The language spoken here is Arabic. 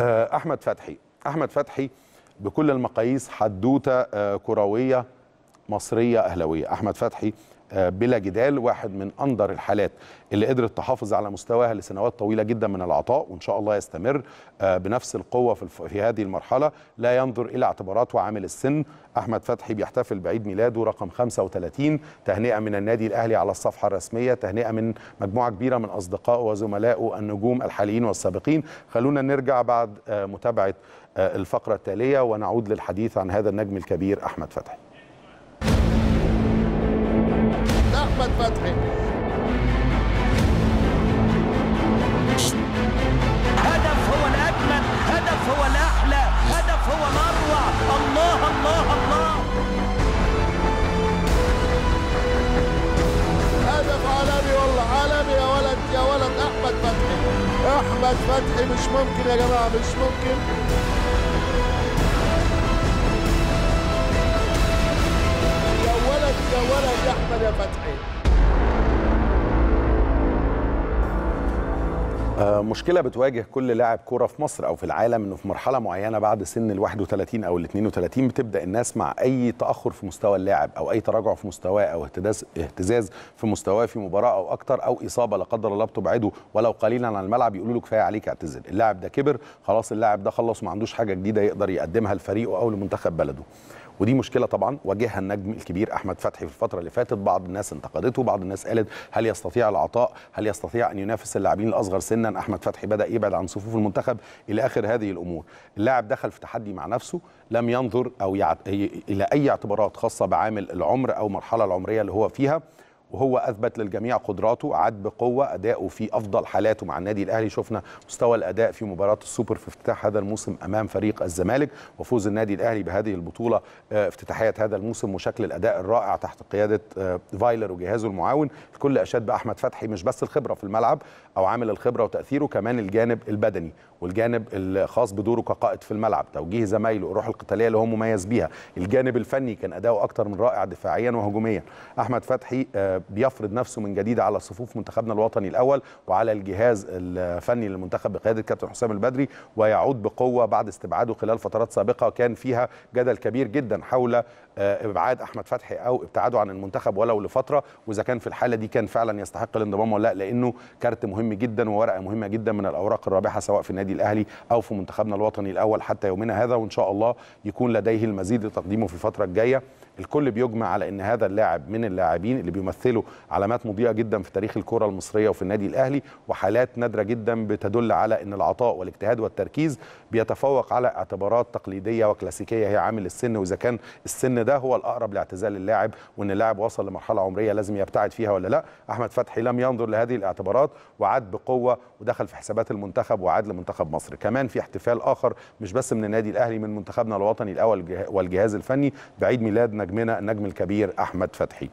آه، احمد فتحي احمد فتحي بكل المقاييس حدوته آه، كرويه مصريه اهلاويه احمد فتحي آه، بلا جدال واحد من أندر الحالات اللي قدرت تحافظ على مستواها لسنوات طويلة جدا من العطاء وإن شاء الله يستمر آه، بنفس القوة في هذه المرحلة لا ينظر إلى اعتبارات وعامل السن أحمد فتحي بيحتفل بعيد ميلاده رقم 35 تهنئة من النادي الأهلي على الصفحة الرسمية تهنئة من مجموعة كبيرة من أصدقائه وزملائه النجوم الحاليين والسابقين خلونا نرجع بعد آه، متابعة الفقرة التالية ونعود للحديث عن هذا النجم الكبير أحمد فتحي فتحي هدف هو الأجمل هدف هو الأحلى هدف هو الأروع الله الله الله هدف عالمي والله عالمي يا ولد يا ولد أحمد فتحي أحمد فتحي مش ممكن يا جماعة مش ممكن آه، مشكلة بتواجه كل لاعب كورة في مصر أو في العالم إنه في مرحلة معينة بعد سن ال 31 أو ال 32 بتبدأ الناس مع أي تأخر في مستوى اللاعب أو أي تراجع في مستواه أو اهتزاز اهتزاز في مستواه في مباراة أو أكتر أو إصابة لا قدر الله بتبعده ولو قليلا عن الملعب يقولوا له كفاية عليك اعتزل، اللاعب ده كبر خلاص اللاعب ده خلص وما عندوش حاجة جديدة يقدر يقدمها لفريقه أو لمنتخب بلده. ودي مشكله طبعا واجهها النجم الكبير احمد فتحي في الفتره اللي فاتت بعض الناس انتقدته بعض الناس قالت هل يستطيع العطاء هل يستطيع ان ينافس اللاعبين الاصغر سنا احمد فتحي بدا يبعد عن صفوف المنتخب الى اخر هذه الامور اللاعب دخل في تحدي مع نفسه لم ينظر او يعت... الى اي اعتبارات خاصه بعامل العمر او المرحله العمريه اللي هو فيها وهو اثبت للجميع قدراته عاد بقوه اداؤه في افضل حالاته مع النادي الاهلي شفنا مستوى الاداء في مباراه السوبر في افتتاح هذا الموسم امام فريق الزمالك وفوز النادي الاهلي بهذه البطوله آه، افتتاحيه هذا الموسم وشكل الاداء الرائع تحت قياده آه، فايلر وجهازه المعاون الكل اشاد باحمد فتحي مش بس الخبره في الملعب او عامل الخبره وتاثيره كمان الجانب البدني والجانب الخاص بدوره كقائد في الملعب توجيه زمايله الروح القتاليه اللي هو مميز بيها الجانب الفني كان اداؤه اكتر من رائع دفاعيا وهجوميا احمد فتحي آه، بيفرض نفسه من جديد على صفوف منتخبنا الوطني الاول وعلى الجهاز الفني للمنتخب بقياده الكابتن حسام البدري ويعود بقوه بعد استبعاده خلال فترات سابقه كان فيها جدل كبير جدا حول آه، ابعاد احمد فتحي او ابتعاده عن المنتخب ولو لفتره واذا كان في الحاله دي كان فعلا يستحق الانضمام ولا لا لانه كارت مهم جدا وورقه مهمه جدا من الاوراق الرابحه سواء في النادي الاهلي او في منتخبنا الوطني الاول حتى يومنا هذا وان شاء الله يكون لديه المزيد لتقديمه في الفتره الجايه الكل بيجمع على ان هذا اللاعب من اللاعبين اللي بيمثلوا علامات مضيئه جدا في تاريخ الكره المصريه وفي النادي الاهلي وحالات نادره جدا بتدل على ان العطاء والاجتهاد والتركيز بيتفوق على اعتبارات تقليديه وكلاسيكيه هي عامل السن واذا كان السن ده هو الاقرب لاعتزال اللاعب وان اللاعب وصل لمرحله عمريه لازم يبتعد فيها ولا لا احمد فتحي لم ينظر لهذه الاعتبارات وعاد بقوه ودخل في حسابات المنتخب وعاد لمنتخب مصر كمان في احتفال اخر مش بس من النادي الاهلي من منتخبنا الوطني الاول والجهاز الفني بعيد ميلاد نجمنا النجم الكبير احمد فتحي